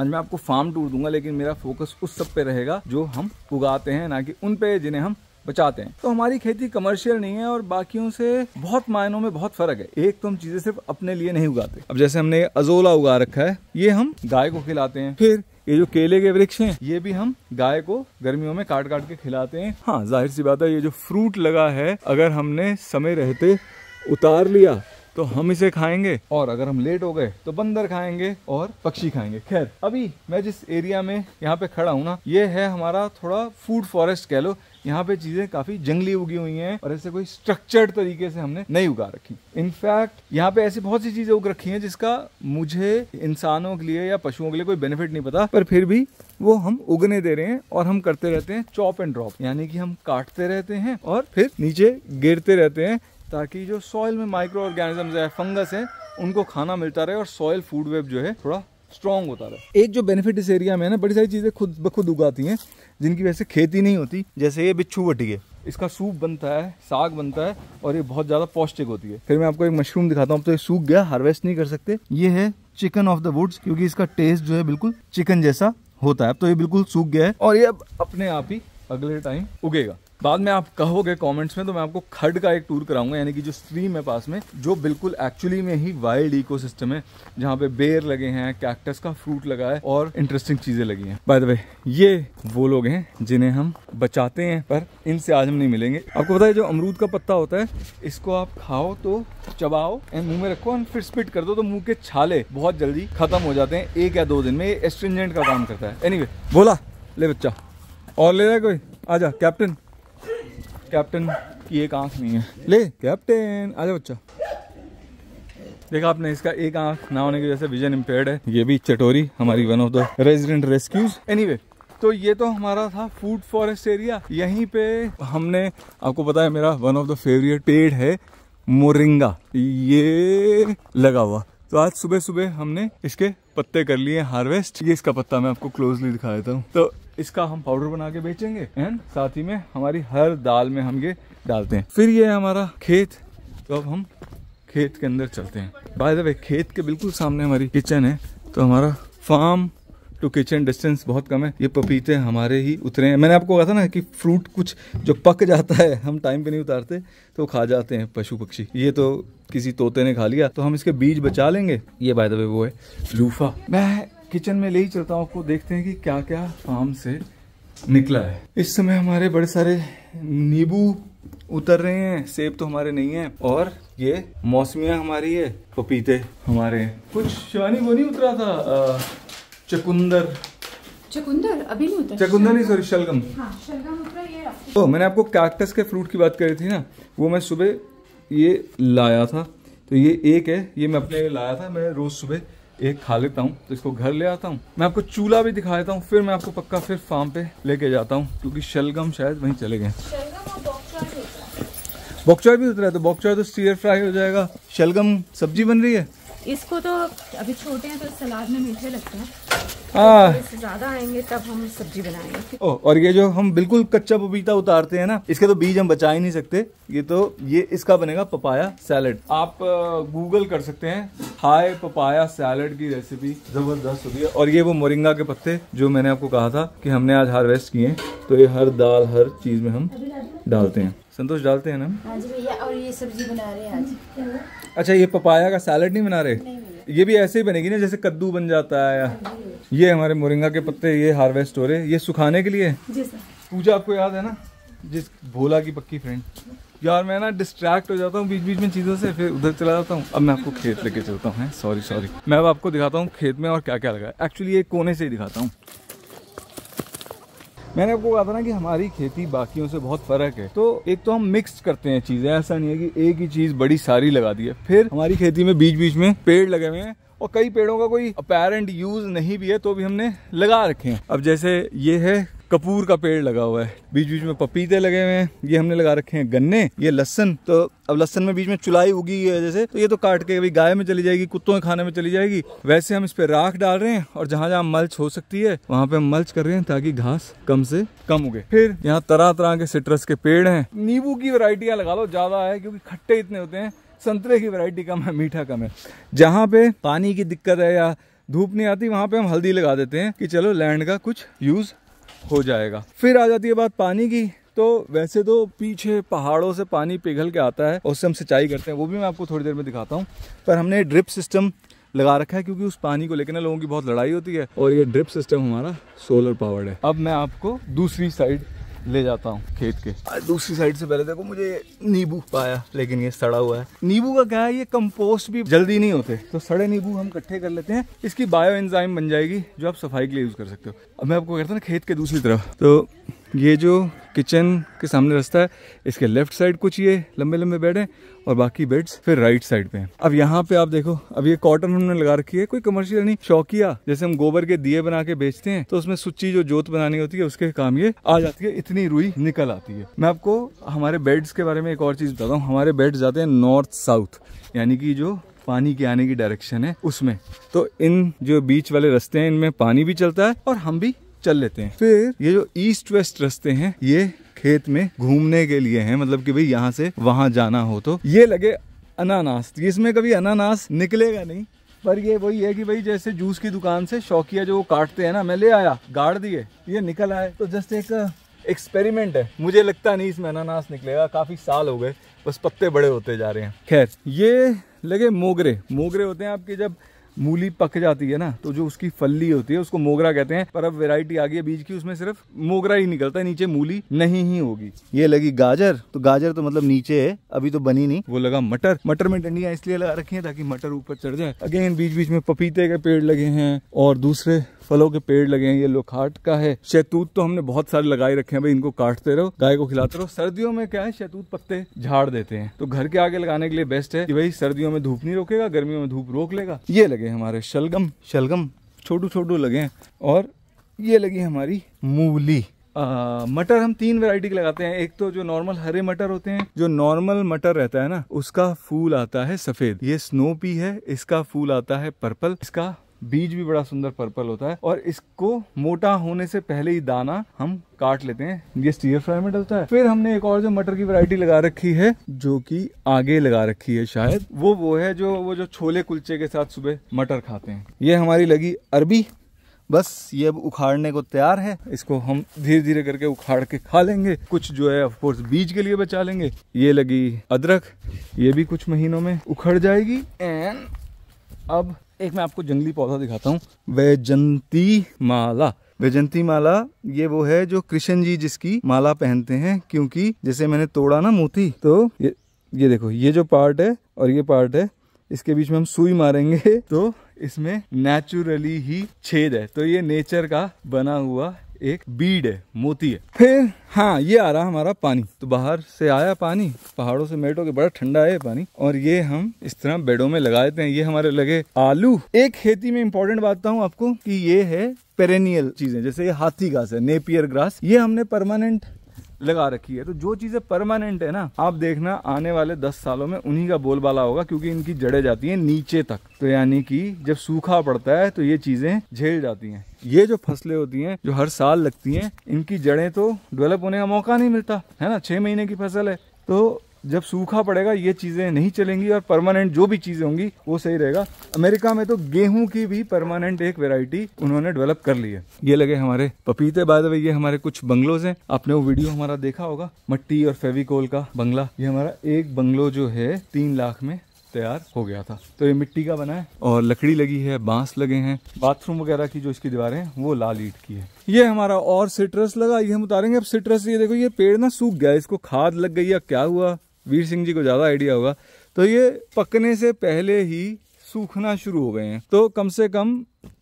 आज मैं आपको फार्म टूर दूंगा लेकिन मेरा फोकस उस सब पे रहेगा जो हम उगाते हैं ना कि उन पे जिन्हें हम बचाते हैं तो हमारी खेती कमर्शियल नहीं है और बाकियों से बहुत मायनों में बहुत फर्क है एक तो हम चीजें सिर्फ अपने लिए नहीं उगाते अब जैसे हमने अजोला उगा रखा है ये हम गाय को खिलाते हैं फिर ये जो केले के वृक्ष हैं ये भी हम गाय को गर्मियों में काट काट के खिलाते हैं हाँ जाहिर सी बात है ये जो फ्रूट लगा है अगर हमने समय रहते उतार लिया तो हम इसे खाएंगे और अगर हम लेट हो गए तो बंदर खाएंगे और पक्षी खाएंगे खैर अभी मैं जिस एरिया में यहाँ पे खड़ा हूँ ना ये है हमारा थोड़ा फूड फॉरेस्ट कह लो यहाँ पे चीजें काफी जंगली उगी हुई हैं और ऐसे कोई स्ट्रक्चर्ड तरीके से हमने नहीं उगा रखी इनफैक्ट यहाँ पे ऐसी बहुत सी चीजें उग रखी हैं जिसका मुझे इंसानों के लिए या पशुओं के लिए कोई बेनिफिट नहीं पता पर फिर भी वो हम उगने दे रहे हैं और हम करते रहते हैं चॉप एंड ड्रॉप यानी कि हम काटते रहते हैं और फिर नीचे गिरते रहते हैं ताकि जो सॉइल में माइक्रो ऑर्गेनिजम्स है फंगस हैं उनको खाना मिलता रहे और सॉइल फूड वेब जो है थोड़ा स्ट्रॉन्ग होता रहे एक जो बेनिफिट इस एरिया में है ना बड़ी सारी चीज़ें खुद ब खुद उगाती हैं जिनकी वजह से खेती नहीं होती जैसे ये बिच्छू वटी है इसका सूप बनता है साग बनता है और ये बहुत ज़्यादा पौष्टिक होती है फिर मैं आपको एक मशरूम दिखाता हूँ तो ये सूख गया हार्वेस्ट नहीं कर सकते ये है चिकन ऑफ द वुड्स क्योंकि इसका टेस्ट जो है बिल्कुल चिकन जैसा होता है अब तो ये बिल्कुल सूख गया है और ये अब अपने आप ही अगले टाइम उगेगा बाद में आप कहोगे कमेंट्स में तो मैं आपको खड का एक टूर कराऊंगा यानी कि जो स्ट्रीम है पास में जो बिल्कुल एक्चुअली में ही वाइल्ड इकोसिस्टम है जहाँ पे बेर लगे हैं कैक्टस का फ्रूट लगा है और इंटरेस्टिंग चीजें लगी हैं बाय द वे ये वो लोग हैं जिन्हें हम बचाते हैं पर इनसे आज हम नहीं मिलेंगे आपको पता है जो अमरूद का पत्ता होता है इसको आप खाओ तो चबाओ एंड मुंह में रखो एंड फिर स्पिट कर दो तो मुंह के छाले बहुत जल्दी खत्म हो जाते हैं एक या दो दिन में ये एस्ट्रिंजेंट का काम करता है एनी बोला ले बच्चा और ले जाए कोई आ कैप्टन कैप्टन की एक आंख नहीं है ले कैप्टन आ जाओ बच्चा देखा आपने इसका एक आंख ना होने की वजह से विजन इम्पेयर्ड है ये भी चटोरी हमारी one of the resident rescues anyway तो ये तो हमारा था फूड फॉरेस्ट एरिया यहीं पे हमने आपको पता है मेरा वन ऑफ द फेवरेट पेड़ है मोरिंगा ये लगा हुआ तो आज सुबह सुबह हमने इसके पत्ते कर लिए हार्वेस्ट ये इसका पत्ता मैं आपको क्लोजली दिखा देता हूँ तो इसका हम पाउडर बना के बेचेंगे एंड साथ ही में हमारी हर दाल में हम ये डालते हैं फिर ये है हमारा खेत तो अब हम खेत के अंदर चलते हैं बाय द वे खेत के बिल्कुल सामने हमारी किचन है तो हमारा फार्म टू किचन डिस्टेंस बहुत कम है ये पपीते हमारे ही उतरे हैं मैंने आपको कहा था ना कि फ्रूट कुछ जो पक जाता है हम टाइम पे नहीं उतारते तो खा जाते हैं पशु पक्षी ये तो किसी तोते ने खा लिया तो हम इसके बीज बचा लेंगे ये बाय द वे वो है लूफा मैं किचन में ले ही चलता हूँ आपको देखते हैं कि क्या क्या फार्म से निकला है इस समय हमारे बड़े सारे नींबू उतर रहे हैं सेब तो हमारे नहीं है और ये मौसमिया हमारी है पपीते हमारे कुछ शिवानी वो नहीं उतरा था आ, चकुंदर चकुंदर अभी नहीं उतरा चकुंदर नहीं सॉरी शलगम हाँ, शलगम उतरा ये तो मैंने आपको कैक्टस के फ्रूट की बात करी थी ना वो मैं सुबह ये लाया था तो ये एक है ये मैं अपने लाया था मैं रोज सुबह एक खा लेता हूँ तो इसको घर ले आता हूँ मैं आपको चूल्हा भी दिखा देता हूँ फिर मैं आपको पक्का फिर फार्म पे लेके जाता हूँ क्योंकि शलगम शायद वहीं चले गए बॉक्चॉय भी उतरा है तो बॉक्चॉय तो स्टीयर फ्राई हो जाएगा शलगम सब्जी बन रही है इसको तो अभी छोटे हैं तो सलाद में मीठे लगते हैं हाँ। तो ज्यादा आएंगे तब हम सब्जी बनाएंगे ओ, और ये जो हम बिल्कुल कच्चा पपीता उतारते हैं ना इसके तो बीज हम बचा ही नहीं सकते ये तो ये इसका बनेगा पपाया सैलड आप गूगल कर सकते हैं हाय पपाया सैलड की रेसिपी जबरदस्त होती है और ये वो मोरिंगा के पत्ते जो मैंने आपको कहा था कि हमने आज हार्वेस्ट किए तो ये हर दाल हर चीज में हम डालते हैं संतोष डालते हैं ना हाँ जी भैया और ये सब्जी बना रहे हैं आज अच्छा ये पपाया का सैलड नहीं बना रहे नहीं ये भी ऐसे ही बनेगी ना जैसे कद्दू बन जाता है हाँ ये हमारे मोरिंगा के पत्ते ये हार्वेस्ट हो रहे ये सुखाने के लिए जी सर पूजा आपको याद है ना जिस भोला की पक्की फ्रेंड यार मैं ना डिस्ट्रैक्ट हो जाता हूँ बीच बीच में चीज़ों से फिर उधर चला जाता हूँ अब मैं आपको खेत लेके चलता हूँ सॉरी सॉरी मैं अब आपको दिखाता हूँ खेत में और क्या क्या लगा एक्चुअली ये कोने से ही दिखाता हूँ मैंने आपको कहा था ना कि हमारी खेती बाकियों से बहुत फर्क है तो एक तो हम मिक्स करते हैं चीजें ऐसा नहीं है कि एक ही चीज बड़ी सारी लगा दी है फिर हमारी खेती में बीच बीच में पेड़ लगे हुए हैं और कई पेड़ों का कोई अपेरेंट यूज नहीं भी है तो भी हमने लगा रखे हैं अब जैसे ये है कपूर का पेड़ लगा हुआ है बीच बीच में पपीते लगे हुए हैं ये हमने लगा रखे हैं गन्ने ये लहसन तो अब लहसन में बीच में चुलाई उगी है जैसे तो ये तो काट के अभी गाय में चली जाएगी कुत्तों के खाने में चली जाएगी वैसे हम इस पे राख डाल रहे हैं और जहाँ जहाँ मल्च हो सकती है वहाँ पे हम मल्च कर रहे हैं ताकि घास कम से कम उगे फिर यहाँ तरह तरह के सिट्रस के पेड़ है नींबू की वरायटियाँ लगा लो ज़्यादा है क्योंकि खट्टे इतने होते हैं संतरे की वरायटी कम है मीठा कम है जहाँ पे पानी की दिक्कत है या धूप नहीं आती वहाँ पे हम हल्दी लगा देते हैं कि चलो लैंड का कुछ यूज़ हो जाएगा फिर आ जाती है बात पानी की तो वैसे तो पीछे पहाड़ों से पानी पिघल के आता है और उससे हम सिंचाई करते हैं वो भी मैं आपको थोड़ी देर में दिखाता हूँ पर हमने ड्रिप सिस्टम लगा रखा है क्योंकि उस पानी को लेकर ना लोगों की बहुत लड़ाई होती है और ये ड्रिप सिस्टम हमारा सोलर पावर्ड है अब मैं आपको दूसरी साइड ले जाता हूँ खेत के दूसरी साइड से पहले देखो मुझे नींबू पाया लेकिन ये सड़ा हुआ है नींबू का क्या है ये कंपोस्ट भी जल्दी नहीं होते तो सड़े नींबू हम इकट्ठे कर लेते हैं इसकी बायो एंजाइम बन जाएगी जो आप सफाई के लिए यूज़ कर सकते हो अब मैं आपको कहता हूँ खेत के दूसरी तरफ तो ये जो किचन के सामने रास्ता है इसके लेफ्ट साइड कुछ ये लंबे लंबे बेड हैं और बाकी बेड्स फिर राइट साइड पे हैं अब यहाँ पे आप देखो अब ये कॉटन हमने लगा रखी है कोई कमर्शियल नहीं शौकिया जैसे हम गोबर के दिए बना के बेचते हैं तो उसमें सुच्ची जो जोत बनानी होती है उसके काम ये आ जाती है इतनी रुई निकल आती है मैं आपको हमारे बेड्स के बारे में एक और चीज बताता हूँ हमारे बेड जाते हैं नॉर्थ साउथ यानी कि जो पानी के आने की डायरेक्शन है उसमें तो इन जो बीच वाले रास्ते हैं इनमें पानी भी चलता है और हम भी चल लेते हैं फिर ये जो ईस्ट वेस्ट रस्ते हैं ये खेत में घूमने के लिए हैं मतलब कि भाई यहाँ से वहां जाना हो तो ये लगे अनानास इसमें कभी अनानास निकलेगा नहीं पर ये वही है कि भाई जैसे जूस की दुकान से शौकिया जो वो काटते हैं ना मैं ले आया गाड़ दिए ये निकल आए तो जस्ट एक एक्सपेरिमेंट है मुझे लगता नहीं इसमें अनानास निकलेगा काफ़ी साल हो गए बस पत्ते बड़े होते जा रहे हैं खैर ये लगे मोगरे मोगरे होते हैं आपके जब मूली पक जाती है ना तो जो उसकी फल्ली होती है उसको मोगरा कहते हैं पर अब वेरायटी आ गई है बीज की उसमें सिर्फ मोगरा ही निकलता है नीचे मूली नहीं ही होगी ये लगी गाजर तो गाजर तो मतलब नीचे है अभी तो बनी नहीं वो लगा मटर मटर में डंडिया इसलिए लगा रखी है ताकि मटर ऊपर चढ़ जाए अगेन बीच बीच में पपीते के पेड़ लगे हैं और दूसरे फलों के पेड़ लगे हैं ये लोखाट का है शैतूत तो हमने बहुत सारे लगाए रखे हैं भाई इनको काटते रहो गाय को खिलाते रहो सर्दियों में क्या है शैतूत पत्ते झाड़ देते हैं तो घर के आगे लगाने के लिए बेस्ट है कि भाई सर्दियों में धूप नहीं रोकेगा गर्मियों में धूप रोक लेगा ये लगे हमारे शलगम शलगम छोटू छोटू लगे हैं और ये लगी हमारी मूली मटर हम तीन वैरायटी के लगाते हैं एक तो जो नॉर्मल हरे मटर होते हैं जो नॉर्मल मटर रहता है ना उसका फूल आता है सफेद ये स्नो पी है इसका फूल आता है पर्पल इसका बीज भी बड़ा सुंदर पर्पल होता है और इसको मोटा होने से पहले ही दाना हम काट लेते हैं ये स्टीयर फ्राई में डलता है फिर हमने एक और जो मटर की वैरायटी लगा रखी है जो कि आगे लगा रखी है शायद वो वो है जो वो जो छोले कुलचे के साथ सुबह मटर खाते हैं ये हमारी लगी अरबी बस ये अब उखाड़ने को तैयार है इसको हम धीरे धीरे करके उखाड़ के खा लेंगे कुछ जो है ऑफकोर्स बीज के लिए बचा लेंगे ये लगी अदरक ये भी कुछ महीनों में उखड़ जाएगी एंड अब एक मैं आपको जंगली पौधा दिखाता हूँ वैजंती माला वैजंती माला ये वो है जो कृष्ण जी जिसकी माला पहनते हैं क्योंकि जैसे मैंने तोड़ा ना मोती तो ये ये देखो ये जो पार्ट है और ये पार्ट है इसके बीच में हम सुई मारेंगे तो इसमें नेचुरली ही छेद है तो ये नेचर का बना हुआ एक बीड है मोती है फिर हाँ ये आ रहा हमारा पानी तो बाहर से आया पानी पहाड़ों से मेटो के बड़ा ठंडा है पानी और ये हम इस तरह बेडों में लगा देते हैं ये हमारे लगे आलू एक खेती में इम्पोर्टेंट बात बताऊँ आपको कि ये है पेरेनियल चीजें जैसे ये हाथी घास है नेपियर ग्रास ये हमने परमानेंट लगा रखी है तो जो चीज़ें परमानेंट है ना आप देखना आने वाले दस सालों में उन्हीं का बोलबाला होगा क्योंकि इनकी जड़ें जाती हैं नीचे तक तो यानी कि जब सूखा पड़ता है तो ये चीज़ें झेल जाती हैं ये जो फसलें होती हैं जो हर साल लगती हैं इनकी जड़ें तो डेवलप होने का मौका नहीं मिलता है ना छह महीने की फसल है तो जब सूखा पड़ेगा ये चीज़ें नहीं चलेंगी और परमानेंट जो भी चीज़ें होंगी वो सही रहेगा अमेरिका में तो गेहूं की भी परमानेंट एक वैरायटी उन्होंने डेवलप कर ली है ये लगे हमारे पपीते बाद ये हमारे कुछ बंगलोज हैं आपने वो वीडियो हमारा देखा होगा मट्टी और फेविकोल का बंगला ये हमारा एक बंगलो जो है तीन लाख में तैयार हो गया था तो ये मिट्टी का बना है और लकड़ी लगी है बांस लगे हैं बाथरूम वगैरह की जो इसकी दीवारें हैं वो लाल ईट की है ये हमारा और सिट्रस लगा ये हम उतारेंगे अब सिट्रस ये देखो ये पेड़ ना सूख गया इसको खाद लग गई या क्या हुआ वीर सिंह जी को ज़्यादा आइडिया होगा तो ये पकने से पहले ही सूखना शुरू हो गए हैं तो कम से कम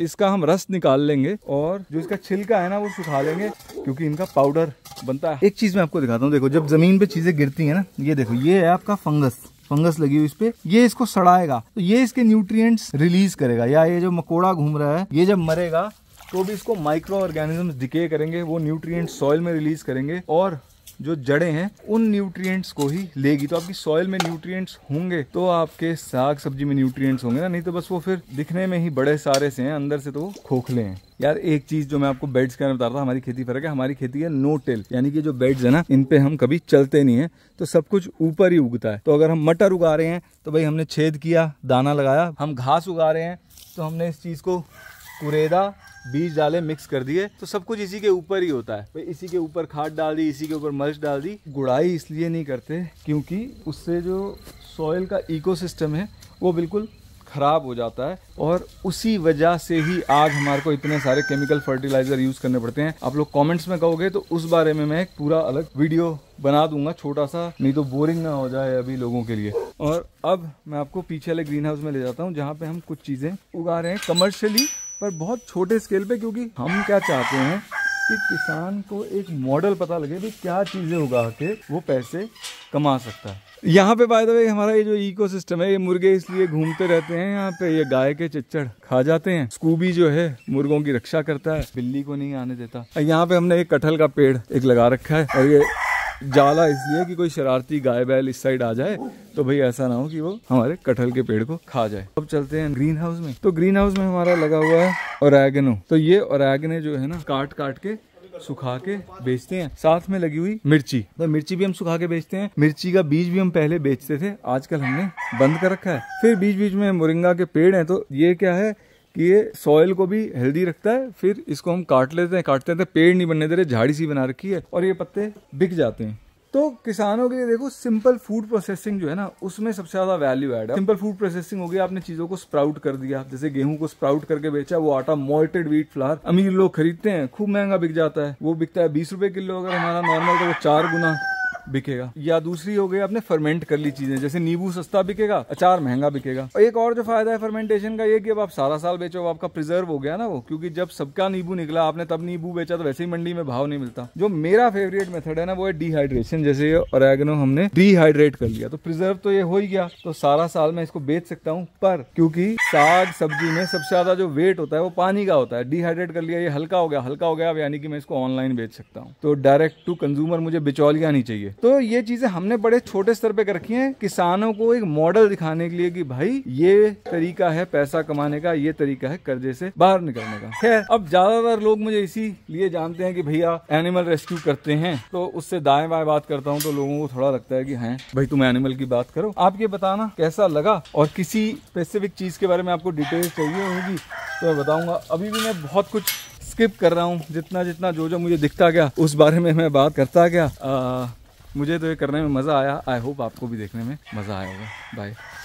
इसका हम रस निकाल लेंगे और जो इसका छिलका है ना वो सुखा लेंगे क्योंकि इनका पाउडर बनता है एक चीज़ मैं आपको दिखाता हूँ देखो जब ज़मीन पे चीज़ें गिरती हैं ना ये देखो ये है आपका फंगस फंगस लगी हुई इस पे ये इसको सड़ाएगा तो ये इसके न्यूट्रिएंट्स रिलीज करेगा या ये जो मकोड़ा घूम रहा है ये जब मरेगा तो भी इसको माइक्रो ऑर्गेनिज्म डिके करेंगे वो न्यूट्रिएंट्स सॉइल में रिलीज करेंगे और जो जड़ें हैं उन न्यूट्रिएंट्स को ही लेगी तो आपकी सॉइल में न्यूट्रिएंट्स होंगे तो आपके साग सब्जी में न्यूट्रिएंट्स होंगे ना नहीं तो बस वो फिर दिखने में ही बड़े सारे से हैं अंदर से तो वो खोखले हैं यार एक चीज जो मैं आपको बेड्स के अंदर बता रहा था हमारी खेती फर्क है हमारी खेती है नो टेल यानी कि जो बेड्स है ना इन पे हम कभी चलते नहीं है तो सब कुछ ऊपर ही उगता है तो अगर हम मटर उगा रहे हैं तो भाई हमने छेद किया दाना लगाया हम घास उगा रहे हैं तो हमने इस चीज को कुरेदा बीज डाले मिक्स कर दिए तो सब कुछ इसी के ऊपर ही होता है इसी के ऊपर खाद डाल दी इसी के ऊपर मर्च डाल दी गुड़ाई इसलिए नहीं करते क्योंकि उससे जो सॉइल का इकोसिस्टम है वो बिल्कुल ख़राब हो जाता है और उसी वजह से ही आज हमारे को इतने सारे केमिकल फर्टिलाइज़र यूज़ करने पड़ते हैं आप लोग कमेंट्स में कहोगे तो उस बारे में मैं एक पूरा अलग वीडियो बना दूंगा छोटा सा नहीं तो बोरिंग ना हो जाए अभी लोगों के लिए और अब मैं आपको पीछे वाले ग्रीन हाउस में ले जाता हूँ जहाँ पे हम कुछ चीज़ें उगा रहे हैं कमर्शियली पर बहुत छोटे स्केल पे क्योंकि हम क्या चाहते हैं कि किसान को एक मॉडल पता लगे कि क्या चीज़ें उगा के वो पैसे कमा सकता है यहाँ पे बाय द वे हमारा ये जो इकोसिस्टम है ये मुर्गे इसलिए घूमते रहते हैं यहाँ पे ये गाय के चिच्चड़ खा जाते हैं स्कूबी जो है मुर्गों की रक्षा करता है बिल्ली को नहीं आने देता यहाँ पे हमने एक कटहल का पेड़ एक लगा रखा है और ये जाला इसलिए कि कोई शरारती गाय बैल इस साइड आ जाए तो भाई ऐसा ना हो कि वो हमारे कटहल के पेड़ को खा जाए अब चलते हैं ग्रीन हाउस में तो ग्रीन हाउस में हमारा लगा हुआ है और तो ये और जो है ना काट काट के सुखा के बेचते हैं साथ में लगी हुई मिर्ची तो मिर्ची भी हम सुखा के बेचते हैं मिर्ची का बीज भी हम पहले बेचते थे आजकल हमने बंद कर रखा है फिर बीच बीच में मुरिंगा के पेड़ हैं तो ये क्या है कि ये सॉयल को भी हेल्दी रखता है फिर इसको हम काट लेते हैं काटते हैं तो पेड़ नहीं बनने दे रहे झाड़ी सी बना रखी है और ये पत्ते बिक जाते हैं तो किसानों के लिए देखो सिंपल फूड प्रोसेसिंग जो है ना उसमें सबसे ज़्यादा वैल्यू एड है सिंपल फूड प्रोसेसिंग हो गया आपने चीज़ों को स्प्राउट कर दिया जैसे गेहूं को स्प्राउट करके बेचा वो आटा मोल्टेड व्हीट फ्लावर अमीर लोग खरीदते हैं खूब महंगा बिक जाता है वो बिकता है बीस रुपए किलो अगर हमारा नॉर्मल तो वो चार गुना बिकेगा या दूसरी हो गई आपने फर्मेंट कर ली चीजें जैसे नींबू सस्ता बिकेगा अचार महंगा बिकेगा और एक और जो फायदा है फर्मेंटेशन का ये कि अब आप सारा साल बेचो आपका प्रिजर्व हो गया ना वो क्योंकि जब सबका नींबू निकला आपने तब नींबू बेचा तो वैसे ही मंडी में भाव नहीं मिलता जो मेरा फेवरेट मेथड है ना वो है डिहाइड्रेशन जैसे ओरेगनो हमने डिहाइड्रेट कर लिया तो प्रिजर्व तो ये हो ही गया तो सारा साल मैं इसको बेच सकता हूँ पर क्योंकि साग सब्जी में सबसे ज्यादा जो वेट होता है वो पानी का होता है डिहाइड्रेट कर लिया ये हल्का हो गया हल्का हो गया अब यानी कि मैं इसको ऑनलाइन बेच सकता हूँ तो डायरेक्ट टू कंज्यूमर मुझे बिचौलिया नहीं चाहिए तो ये चीजें हमने बड़े छोटे स्तर पे कर रखी हैं किसानों को एक मॉडल दिखाने के लिए कि भाई ये तरीका है पैसा कमाने का ये तरीका है कर्जे से बाहर निकलने का खैर अब ज्यादातर लोग मुझे इसी लिए जानते हैं कि भैया एनिमल रेस्क्यू करते हैं तो उससे दाएं बाएं बात करता हूँ तो लोगों को थोड़ा लगता है कि हैं भाई तुम एनिमल की बात करो आप ये बताना कैसा लगा और किसी स्पेसिफिक चीज के बारे में आपको डिटेल चाहिए होगी तो मैं बताऊंगा अभी भी मैं बहुत कुछ स्किप कर रहा हूँ जितना जितना जो जो मुझे दिखता गया उस बारे में मैं बात करता गया आ, मुझे तो ये करने में मज़ा आया आई होप आपको भी देखने में मज़ा आया होगा बाय